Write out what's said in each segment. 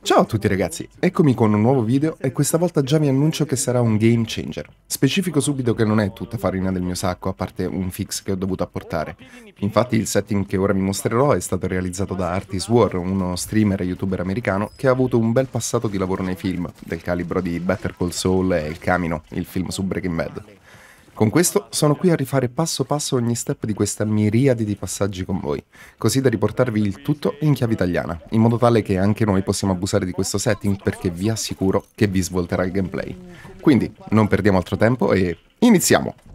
Ciao a tutti ragazzi, eccomi con un nuovo video e questa volta già vi annuncio che sarà un game changer. Specifico subito che non è tutta farina del mio sacco, a parte un fix che ho dovuto apportare. Infatti il setting che ora vi mostrerò è stato realizzato da Artis War, uno streamer e youtuber americano che ha avuto un bel passato di lavoro nei film, del calibro di Better Call Saul e Il Camino, il film su Breaking Bad. Con questo sono qui a rifare passo passo ogni step di questa miriade di passaggi con voi, così da riportarvi il tutto in chiave italiana, in modo tale che anche noi possiamo abusare di questo setting perché vi assicuro che vi svolterà il gameplay. Quindi non perdiamo altro tempo e iniziamo!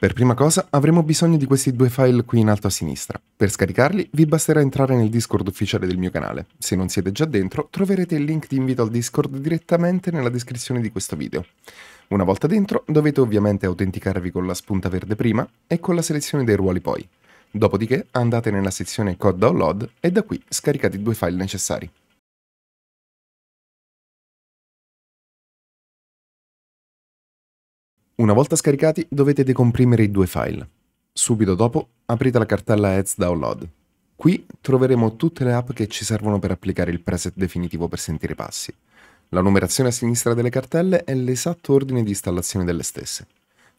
Per prima cosa avremo bisogno di questi due file qui in alto a sinistra. Per scaricarli vi basterà entrare nel Discord ufficiale del mio canale. Se non siete già dentro troverete il link di invito al Discord direttamente nella descrizione di questo video. Una volta dentro dovete ovviamente autenticarvi con la spunta verde prima e con la selezione dei ruoli poi. Dopodiché andate nella sezione Code Download e da qui scaricate i due file necessari. Una volta scaricati dovete decomprimere i due file. Subito dopo aprite la cartella Ads Download. Qui troveremo tutte le app che ci servono per applicare il preset definitivo per sentire i passi. La numerazione a sinistra delle cartelle è l'esatto ordine di installazione delle stesse.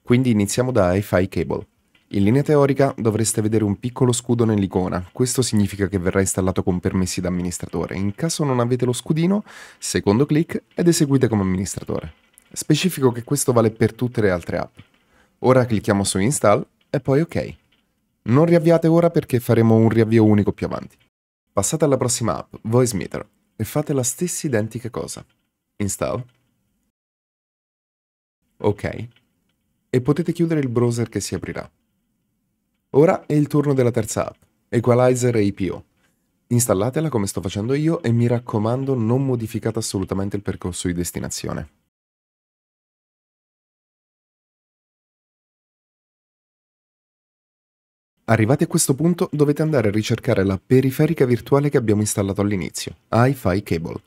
Quindi iniziamo da Hi-Fi Cable. In linea teorica dovreste vedere un piccolo scudo nell'icona, questo significa che verrà installato con permessi da amministratore. In caso non avete lo scudino, secondo clic ed eseguite come amministratore. Specifico che questo vale per tutte le altre app. Ora clicchiamo su Install e poi OK. Non riavviate ora perché faremo un riavvio unico più avanti. Passate alla prossima app, VoiceMeter, e fate la stessa identica cosa. Install. Ok. E potete chiudere il browser che si aprirà. Ora è il turno della terza app, Equalizer APO. Installatela come sto facendo io e mi raccomando non modificate assolutamente il percorso di destinazione. Arrivati a questo punto dovete andare a ricercare la periferica virtuale che abbiamo installato all'inizio, Hi-Fi Cable.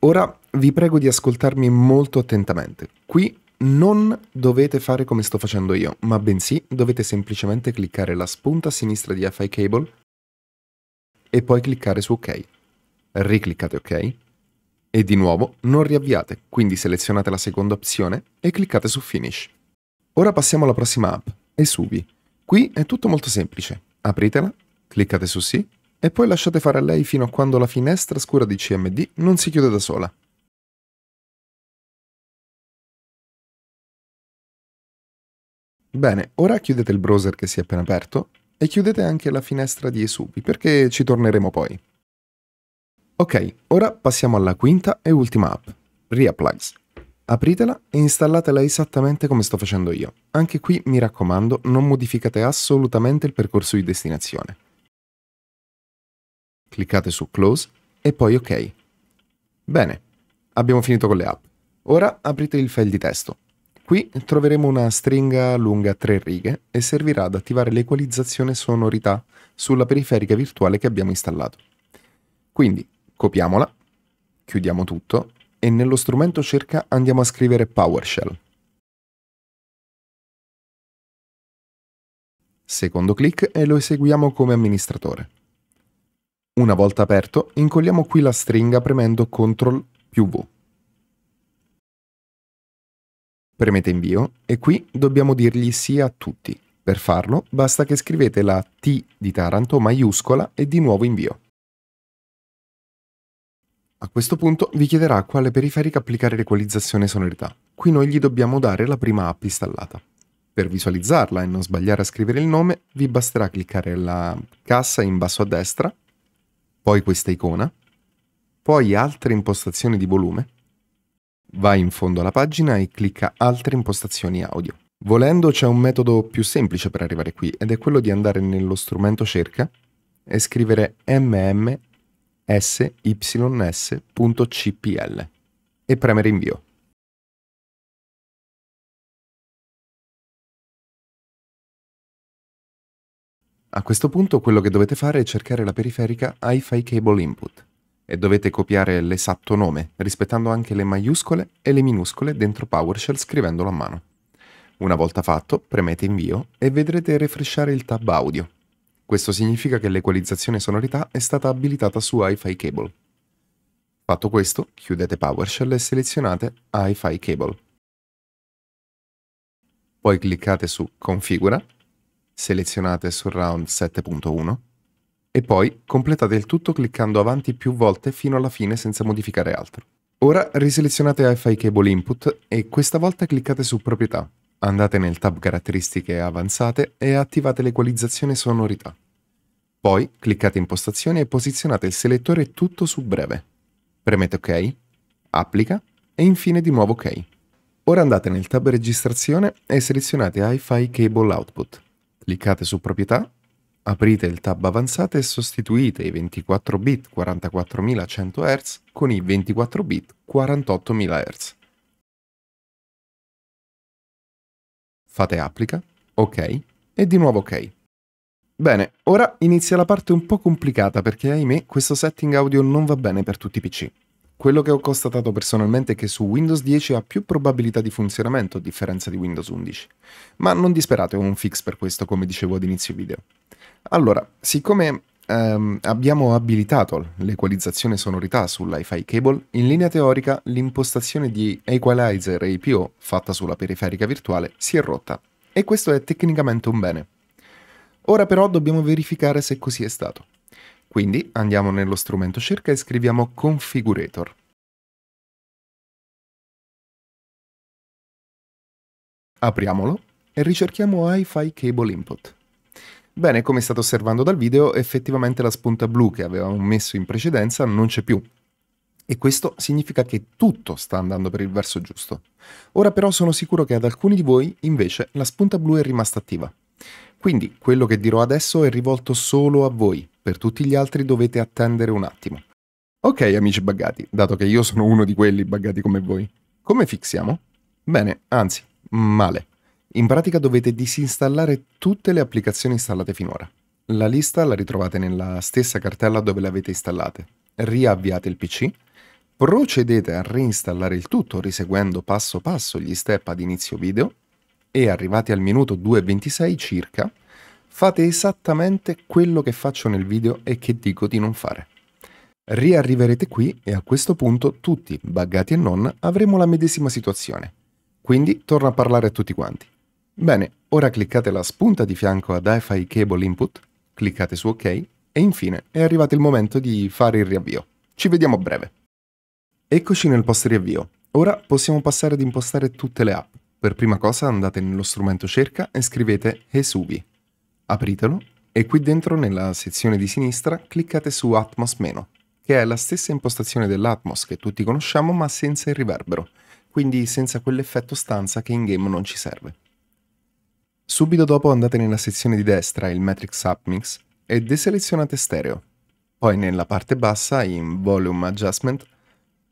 Ora vi prego di ascoltarmi molto attentamente. Qui non dovete fare come sto facendo io, ma bensì dovete semplicemente cliccare la spunta a sinistra di Hi-Fi Cable e poi cliccare su OK. Ricliccate OK e di nuovo non riavviate, quindi selezionate la seconda opzione e cliccate su Finish. Ora passiamo alla prossima app, Esubi. Qui è tutto molto semplice. Apritela, cliccate su sì e poi lasciate fare a lei fino a quando la finestra scura di CMD non si chiude da sola. Bene, ora chiudete il browser che si è appena aperto e chiudete anche la finestra di Esubi perché ci torneremo poi. Ok, ora passiamo alla quinta e ultima app, Reapplies. Apritela e installatela esattamente come sto facendo io. Anche qui, mi raccomando, non modificate assolutamente il percorso di destinazione. Cliccate su Close e poi OK. Bene, abbiamo finito con le app. Ora aprite il file di testo. Qui troveremo una stringa lunga 3 righe e servirà ad attivare l'equalizzazione sonorità sulla periferica virtuale che abbiamo installato. Quindi copiamola, chiudiamo tutto e nello strumento cerca andiamo a scrivere PowerShell. Secondo clic e lo eseguiamo come amministratore. Una volta aperto, incolliamo qui la stringa premendo CTRL più V. Premete invio e qui dobbiamo dirgli sì a tutti. Per farlo basta che scrivete la T di Taranto maiuscola e di nuovo invio. A questo punto vi chiederà a quale periferica applicare l'equalizzazione sonorità. Qui noi gli dobbiamo dare la prima app installata. Per visualizzarla e non sbagliare a scrivere il nome, vi basterà cliccare la cassa in basso a destra, poi questa icona, poi altre impostazioni di volume, vai in fondo alla pagina e clicca altre impostazioni audio. Volendo c'è un metodo più semplice per arrivare qui ed è quello di andare nello strumento cerca e scrivere mm sys.cpl e premere invio. A questo punto quello che dovete fare è cercare la periferica Hi-Fi Cable Input e dovete copiare l'esatto nome, rispettando anche le maiuscole e le minuscole dentro PowerShell scrivendolo a mano. Una volta fatto, premete invio e vedrete refresciare il tab audio, questo significa che l'equalizzazione sonorità è stata abilitata su Hi-Fi Cable. Fatto questo, chiudete PowerShell e selezionate Hi-Fi Cable. Poi cliccate su Configura, selezionate Surround 7.1 e poi completate il tutto cliccando avanti più volte fino alla fine senza modificare altro. Ora riselezionate Hi-Fi Cable Input e questa volta cliccate su Proprietà. Andate nel tab Caratteristiche avanzate e attivate l'equalizzazione sonorità. Poi cliccate Impostazioni e posizionate il selettore tutto su breve. Premete OK, Applica e infine di nuovo OK. Ora andate nel tab Registrazione e selezionate Hi-Fi Cable Output. Cliccate su Proprietà, aprite il tab Avanzate e sostituite i 24 bit 44100 Hz con i 24 bit 48000 Hz. Fate Applica, OK e di nuovo OK. Bene, ora inizia la parte un po' complicata perché ahimè questo setting audio non va bene per tutti i PC. Quello che ho constatato personalmente è che su Windows 10 ha più probabilità di funzionamento a differenza di Windows 11. Ma non disperate, ho un fix per questo come dicevo ad inizio video. Allora, siccome Um, abbiamo abilitato l'equalizzazione sonorità sull'hi-fi cable, in linea teorica l'impostazione di equalizer APO fatta sulla periferica virtuale si è rotta. E questo è tecnicamente un bene. Ora però dobbiamo verificare se così è stato. Quindi andiamo nello strumento cerca e scriviamo configurator. Apriamolo e ricerchiamo Hi-Fi Cable Input. Bene, come state osservando dal video, effettivamente la spunta blu che avevamo messo in precedenza non c'è più. E questo significa che tutto sta andando per il verso giusto. Ora però sono sicuro che ad alcuni di voi, invece, la spunta blu è rimasta attiva. Quindi quello che dirò adesso è rivolto solo a voi, per tutti gli altri dovete attendere un attimo. Ok amici buggati, dato che io sono uno di quelli buggati come voi, come fixiamo? Bene, anzi, male. In pratica dovete disinstallare tutte le applicazioni installate finora. La lista la ritrovate nella stessa cartella dove le avete installate. Riavviate il PC, procedete a reinstallare il tutto riseguendo passo passo gli step ad inizio video e arrivati al minuto 2.26 circa, fate esattamente quello che faccio nel video e che dico di non fare. Riarriverete qui e a questo punto tutti, buggati e non, avremo la medesima situazione. Quindi torno a parlare a tutti quanti. Bene, ora cliccate la spunta di fianco ad iFi Cable Input, cliccate su OK e infine è arrivato il momento di fare il riavvio. Ci vediamo a breve. Eccoci nel post riavvio. Ora possiamo passare ad impostare tutte le app. Per prima cosa andate nello strumento cerca e scrivete Esubi. Apritelo e qui dentro nella sezione di sinistra cliccate su Atmos meno, che è la stessa impostazione dell'Atmos che tutti conosciamo ma senza il riverbero, quindi senza quell'effetto stanza che in game non ci serve. Subito dopo andate nella sezione di destra, il Matrix App Mix, e deselezionate stereo. Poi nella parte bassa, in Volume Adjustment,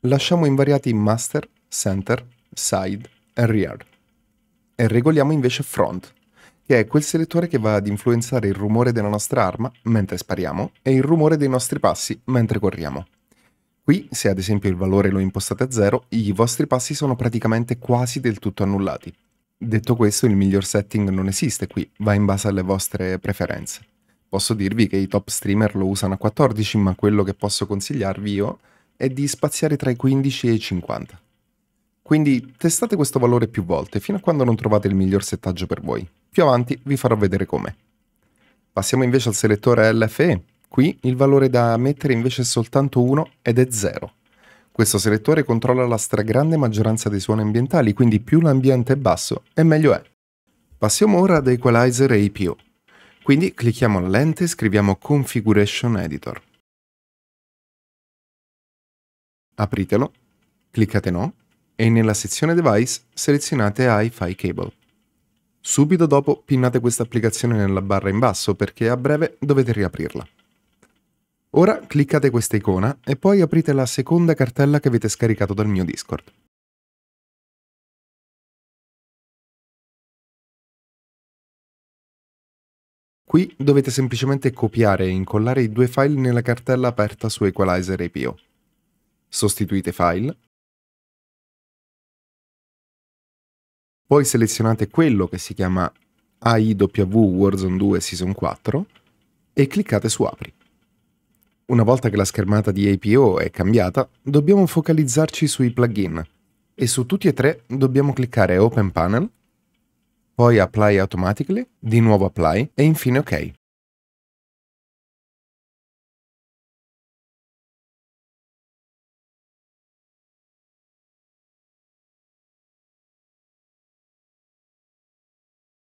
lasciamo invariati Master, Center, Side e Rear e regoliamo invece front, che è quel selettore che va ad influenzare il rumore della nostra arma mentre spariamo e il rumore dei nostri passi mentre corriamo. Qui, se ad esempio il valore lo impostate a 0, i vostri passi sono praticamente quasi del tutto annullati. Detto questo, il miglior setting non esiste qui, va in base alle vostre preferenze. Posso dirvi che i top streamer lo usano a 14, ma quello che posso consigliarvi io è di spaziare tra i 15 e i 50. Quindi testate questo valore più volte fino a quando non trovate il miglior settaggio per voi. Più avanti vi farò vedere come. Passiamo invece al selettore LFE. Qui il valore da mettere invece è soltanto 1 ed è 0. Questo selettore controlla la stragrande maggioranza dei suoni ambientali, quindi più l'ambiente è basso e meglio è. Passiamo ora ad Equalizer APO. Quindi clicchiamo la lente e scriviamo Configuration Editor. Apritelo, cliccate No e nella sezione device selezionate Hi-Fi Cable. Subito dopo pinnate questa applicazione nella barra in basso perché a breve dovete riaprirla. Ora cliccate questa icona e poi aprite la seconda cartella che avete scaricato dal mio Discord. Qui dovete semplicemente copiare e incollare i due file nella cartella aperta su Equalizer APO. Sostituite file Poi selezionate quello che si chiama AIW Warzone 2 Season 4 e cliccate su Apri. Una volta che la schermata di APO è cambiata, dobbiamo focalizzarci sui plugin e su tutti e tre dobbiamo cliccare Open Panel, poi Apply Automatically, di nuovo Apply e infine OK.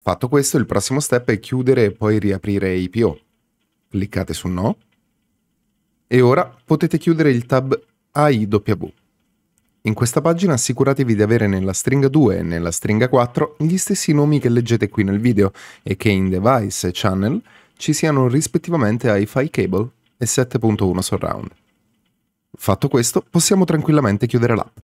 Fatto questo, il prossimo step è chiudere e poi riaprire IPO. Cliccate su No. E ora potete chiudere il tab AIW. In questa pagina assicuratevi di avere nella stringa 2 e nella stringa 4 gli stessi nomi che leggete qui nel video e che in Device e Channel ci siano rispettivamente Hi-Fi Cable e 7.1 Surround. Fatto questo, possiamo tranquillamente chiudere l'app.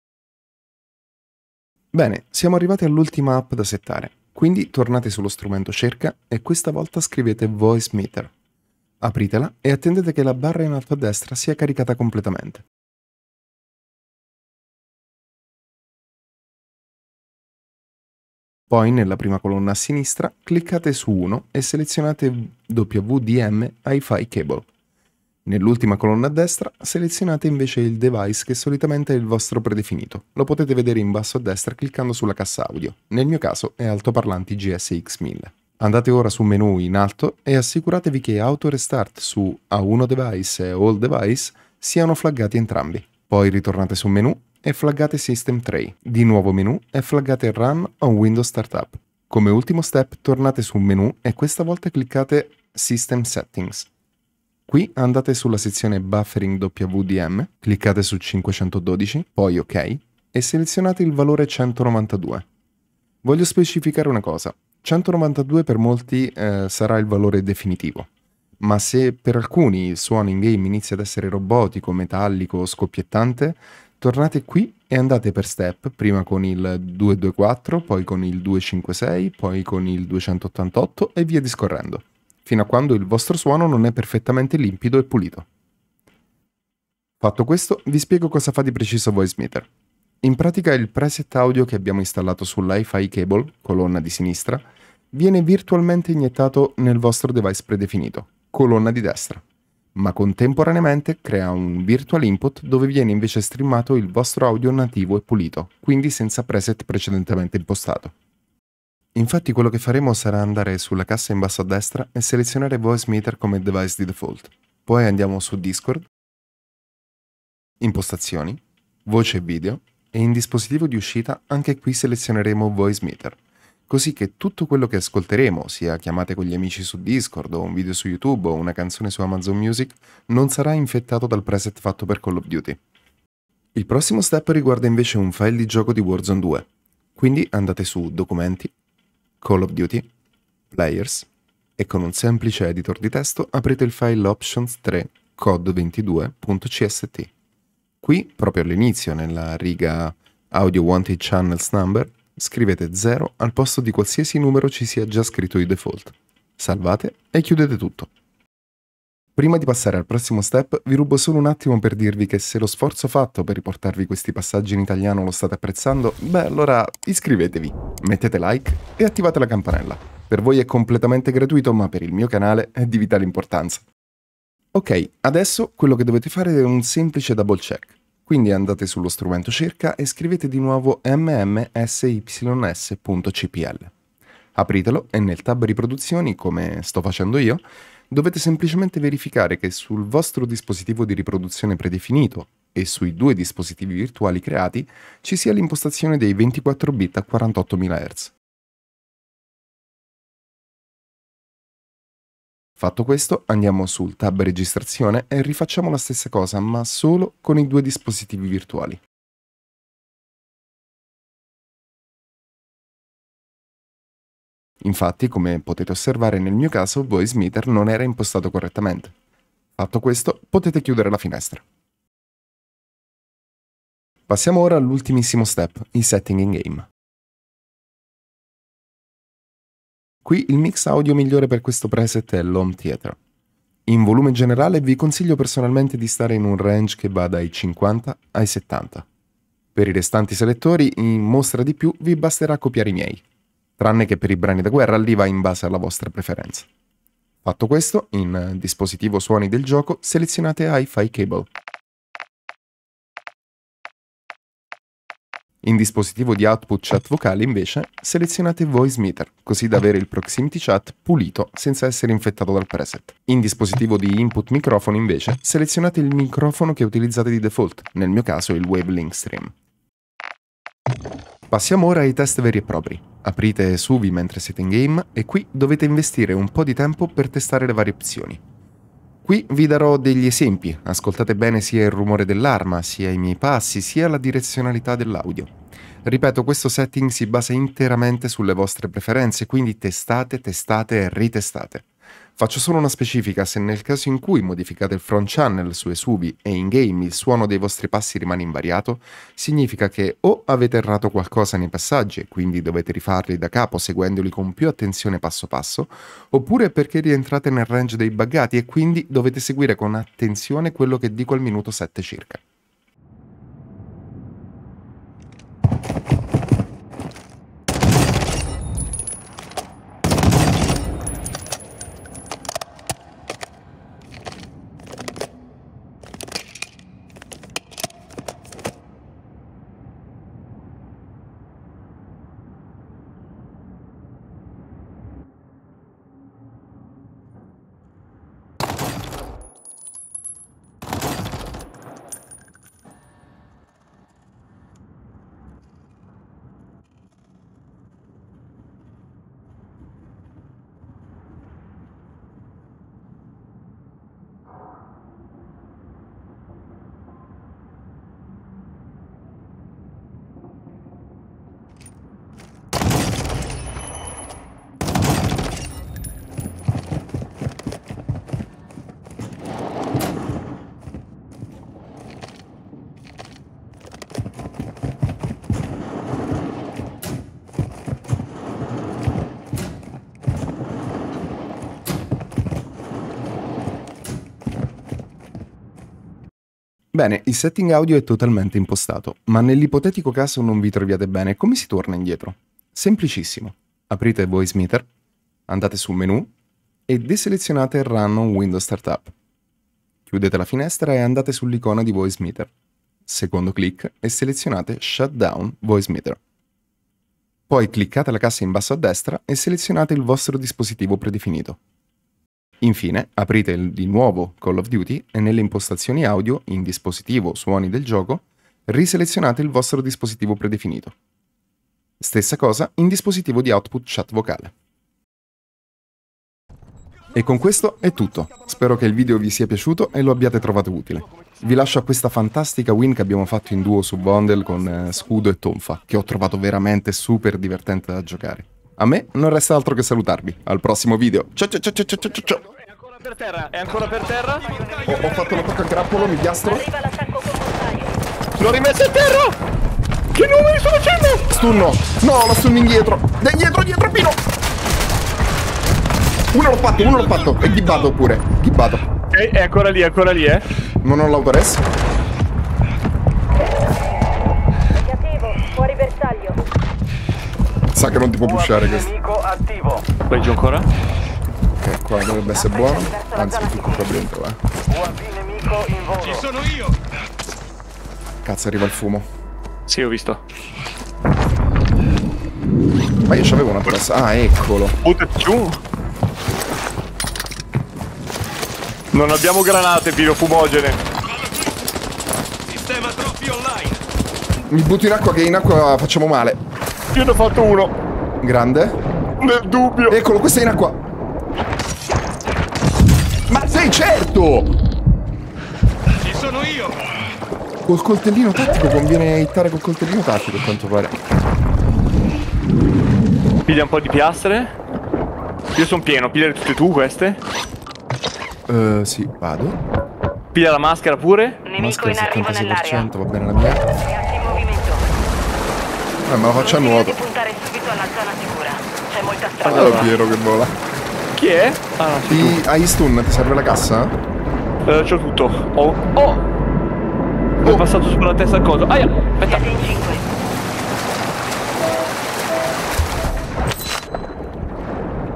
Bene, siamo arrivati all'ultima app da settare. Quindi tornate sullo strumento cerca e questa volta scrivete Voice Meter. Apritela e attendete che la barra in alto a destra sia caricata completamente. Poi nella prima colonna a sinistra cliccate su 1 e selezionate WDM Hi-Fi Cable. Nell'ultima colonna a destra selezionate invece il device che solitamente è il vostro predefinito. Lo potete vedere in basso a destra cliccando sulla cassa audio. Nel mio caso è altoparlanti GSX 1000. Andate ora su menu in alto e assicuratevi che Auto Restart su A1 Device e All Device siano flaggati entrambi. Poi ritornate su menu e flaggate System Tray. Di nuovo menu e flaggate Run on Windows Startup. Come ultimo step tornate su menu e questa volta cliccate System Settings. Qui andate sulla sezione Buffering WDM, cliccate su 512, poi OK, e selezionate il valore 192. Voglio specificare una cosa, 192 per molti eh, sarà il valore definitivo, ma se per alcuni il suono in game inizia ad essere robotico, metallico o scoppiettante, tornate qui e andate per step, prima con il 224, poi con il 256, poi con il 288 e via discorrendo fino a quando il vostro suono non è perfettamente limpido e pulito. Fatto questo, vi spiego cosa fa di preciso VoiceMeter. In pratica il preset audio che abbiamo installato sull'iFi cable, colonna di sinistra, viene virtualmente iniettato nel vostro device predefinito, colonna di destra, ma contemporaneamente crea un virtual input dove viene invece streamato il vostro audio nativo e pulito, quindi senza preset precedentemente impostato. Infatti quello che faremo sarà andare sulla cassa in basso a destra e selezionare Voice Meter come device di default. Poi andiamo su Discord, Impostazioni, Voce e Video e in dispositivo di uscita anche qui selezioneremo Voice Meter, così che tutto quello che ascolteremo, sia chiamate con gli amici su Discord o un video su YouTube o una canzone su Amazon Music, non sarà infettato dal preset fatto per Call of Duty. Il prossimo step riguarda invece un file di gioco di Warzone 2. Quindi andate su Documenti, Call of Duty, Players e con un semplice editor di testo aprite il file options 3 code22.cst. Qui, proprio all'inizio, nella riga Audio Wanted Channels Number, scrivete 0 al posto di qualsiasi numero ci sia già scritto di default. Salvate e chiudete tutto. Prima di passare al prossimo step, vi rubo solo un attimo per dirvi che se lo sforzo fatto per riportarvi questi passaggi in italiano lo state apprezzando, beh allora iscrivetevi, mettete like e attivate la campanella. Per voi è completamente gratuito, ma per il mio canale è di vitale importanza. Ok, adesso quello che dovete fare è un semplice double check. Quindi andate sullo strumento cerca e scrivete di nuovo mmsys.cpl. Apritelo e nel tab riproduzioni, come sto facendo io, dovete semplicemente verificare che sul vostro dispositivo di riproduzione predefinito e sui due dispositivi virtuali creati ci sia l'impostazione dei 24 bit a 48.000 Hz. Fatto questo, andiamo sul tab registrazione e rifacciamo la stessa cosa, ma solo con i due dispositivi virtuali. Infatti, come potete osservare nel mio caso, il Voice Meter non era impostato correttamente. Fatto questo, potete chiudere la finestra. Passiamo ora all'ultimissimo step, i setting in game. Qui il mix audio migliore per questo preset è l'Home Theater. In volume generale vi consiglio personalmente di stare in un range che va dai 50 ai 70. Per i restanti selettori in mostra di più vi basterà copiare i miei tranne che per i brani da guerra, lì va in base alla vostra preferenza. Fatto questo, in dispositivo suoni del gioco selezionate Hi-Fi Cable. In dispositivo di output chat vocale invece selezionate Voice Meter, così da avere il proximity chat pulito senza essere infettato dal preset. In dispositivo di input microfono invece selezionate il microfono che utilizzate di default, nel mio caso il Wavelink Stream. Passiamo ora ai test veri e propri. Aprite Suvi mentre siete in game e qui dovete investire un po' di tempo per testare le varie opzioni. Qui vi darò degli esempi, ascoltate bene sia il rumore dell'arma, sia i miei passi, sia la direzionalità dell'audio. Ripeto, questo setting si basa interamente sulle vostre preferenze, quindi testate, testate e ritestate. Faccio solo una specifica, se nel caso in cui modificate il front channel su Esubi e in game il suono dei vostri passi rimane invariato, significa che o avete errato qualcosa nei passaggi e quindi dovete rifarli da capo seguendoli con più attenzione passo passo, oppure perché rientrate nel range dei buggati e quindi dovete seguire con attenzione quello che dico al minuto 7 circa. Bene, il setting audio è totalmente impostato, ma nell'ipotetico caso non vi troviate bene, come si torna indietro? Semplicissimo. Aprite Voice Meter, andate sul menu e deselezionate Run Windows Startup. Chiudete la finestra e andate sull'icona di Voice Meter. Secondo clic e selezionate Shutdown Voice Meter. Poi cliccate la cassa in basso a destra e selezionate il vostro dispositivo predefinito. Infine, aprite di nuovo Call of Duty e nelle impostazioni audio, in dispositivo suoni del gioco, riselezionate il vostro dispositivo predefinito. Stessa cosa in dispositivo di output chat vocale. E con questo è tutto. Spero che il video vi sia piaciuto e lo abbiate trovato utile. Vi lascio a questa fantastica win che abbiamo fatto in duo su Bondel con eh, Scudo e Tonfa, che ho trovato veramente super divertente da giocare. A me non resta altro che salutarvi. Al prossimo video. Ciao ciao ciao ciao ciao ciao ciao. È ancora per terra, è ancora per terra. Ho, ho fatto l'attacco a grappolo, mi piastro. L'ho rimesso a terra! Che numeri sto facendo? Stunno! No, lo stunno indietro! Dai, dietro, dietro, Pino! Uno l'ho fatto, uno l'ho fatto! E ghibbato pure, ghibbato. È, è ancora lì, è ancora lì, eh? Non ho l'autoress. Sa che non ti può pushare questo. Vai giù ancora? Ok, qua dovrebbe essere buono. Anzi, mi ficco qua dentro, eh. Ci sono io! Cazzo, arriva il fumo. Sì, ho visto. Ma io c'avevo una pressa. Ah, eccolo. Butta giù. Non abbiamo granate, pilo fumogene. Sistema troppi online. Mi butto in acqua che in acqua facciamo male. Io ne ho fatto uno. Grande. Nel dubbio. Eccolo, questa è in acqua. Ma sei certo? Ci sono io. Col coltellino tattico conviene hittare col coltellino tattico, a quanto pare. Piglia un po' di piastre. Io sono pieno, pigliare tutte tu queste? Uh, sì, vado. Piglia la maschera pure. Nemico maschera in arrivo nell'area. Va bene la mia. Eh, ma lo faccio a nuoto. puntare subito alla zona sicura. C'è molta strada. Guarda allora, Piero che vola. Chi è? Ah, I, hai stun, ti serve la cassa? Eh, c'ho tutto. Oh! Oh! Mi oh. è passato sulla testa cosa. Aia! Aspetta. Siete in 5.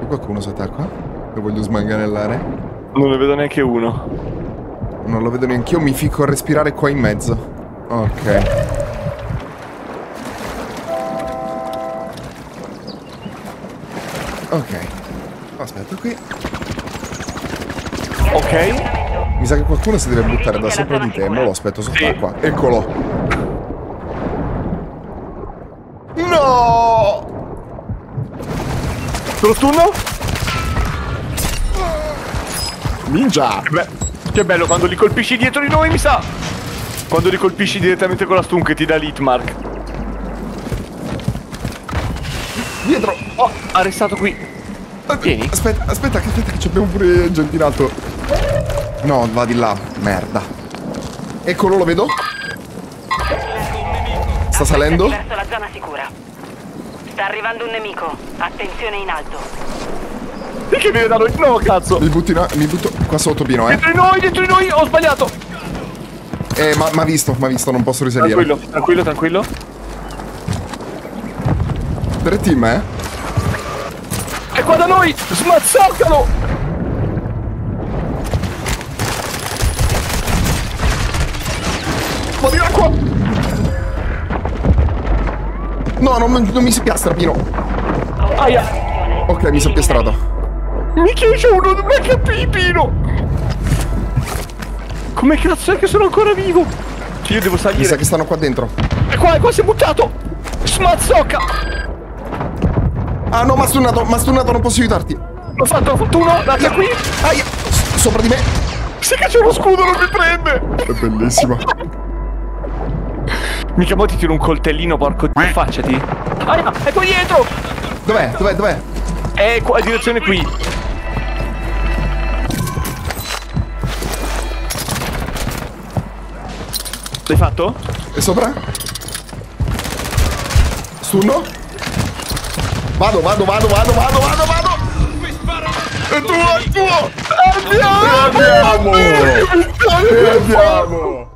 qualcuno si attacca? Lo voglio smanganellare? Non ne vedo neanche uno. Non lo vedo neanche io, mi fico a respirare qua in mezzo. Ok. Ok. Aspetta qui. Ok. Mi sa che qualcuno si deve buttare da sopra di te, ma lo aspetto sott'acqua. Eccolo. No! Te lo stunno? Ninja! Beh, che bello quando li colpisci dietro di noi, mi sa! Quando li colpisci direttamente con la stun che ti dà l'hitmark. Dietro! arrestato qui. Vieni. Aspetta, aspetta, aspetta che abbiamo pure gente in alto. No, va di là, merda. Eccolo, lo vedo. Sta salendo? Verso la zona sicura. Sta arrivando un nemico. Attenzione in alto. E che viene da noi? No, cazzo. Mi, butti, mi butto qua sotto, Pino, eh. Dietro di noi, dietro di noi, ho sbagliato. Eh, ma ha visto, ma visto, non posso risalire. Tranquillo, tranquillo, tranquillo. Tre team, eh? qua da noi! Smazzatelo! Un po' di acqua! No, non, non mi si piastra, Pino. Aia! Ok, mi sono è piastrato. Mi c'è uno, non mi HP, Pino! Come cazzo è che sono ancora vivo? Cioè, io devo salire. Mi sa che stanno qua dentro. E qua, e qua si è buttato! Smazzocca! Ah no, mi ha stunnato, mi ha stunnato, non posso aiutarti. Ho fatto fortuna, ah, dai qui. Aia, sopra di me. Sì che c'è uno scudo, non mi prende. È bellissima. Mica mo ti tiro un coltellino, porco di facciati. Aia, è ecco qua dietro. Dov'è, dov'è, dov'è? È qua, direzione qui. L'hai fatto? E sopra? Stunno? Vado, vado, vado, vado, vado, vado, vado. È tuo, è tuo. Andiamo. Andiamo. Andiamo.